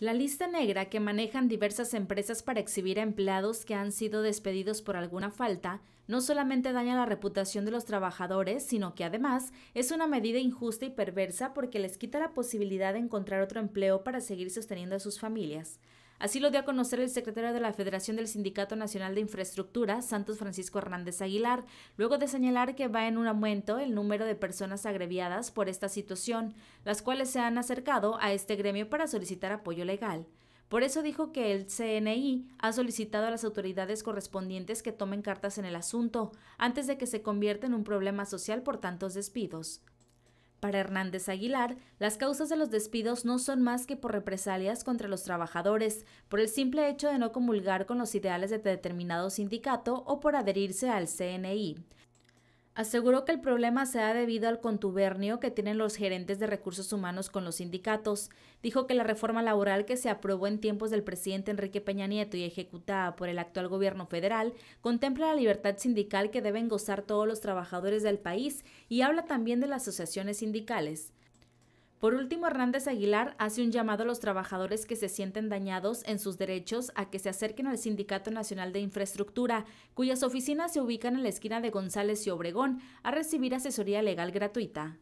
La lista negra que manejan diversas empresas para exhibir a empleados que han sido despedidos por alguna falta no solamente daña la reputación de los trabajadores, sino que además es una medida injusta y perversa porque les quita la posibilidad de encontrar otro empleo para seguir sosteniendo a sus familias. Así lo dio a conocer el secretario de la Federación del Sindicato Nacional de Infraestructura, Santos Francisco Hernández Aguilar, luego de señalar que va en un aumento el número de personas agreviadas por esta situación, las cuales se han acercado a este gremio para solicitar apoyo legal. Por eso dijo que el CNI ha solicitado a las autoridades correspondientes que tomen cartas en el asunto antes de que se convierta en un problema social por tantos despidos. Para Hernández Aguilar, las causas de los despidos no son más que por represalias contra los trabajadores, por el simple hecho de no comulgar con los ideales de determinado sindicato o por adherirse al CNI aseguró que el problema se ha debido al contubernio que tienen los gerentes de recursos humanos con los sindicatos. Dijo que la reforma laboral que se aprobó en tiempos del presidente Enrique Peña Nieto y ejecutada por el actual gobierno federal contempla la libertad sindical que deben gozar todos los trabajadores del país y habla también de las asociaciones sindicales. Por último, Hernández Aguilar hace un llamado a los trabajadores que se sienten dañados en sus derechos a que se acerquen al Sindicato Nacional de Infraestructura, cuyas oficinas se ubican en la esquina de González y Obregón, a recibir asesoría legal gratuita.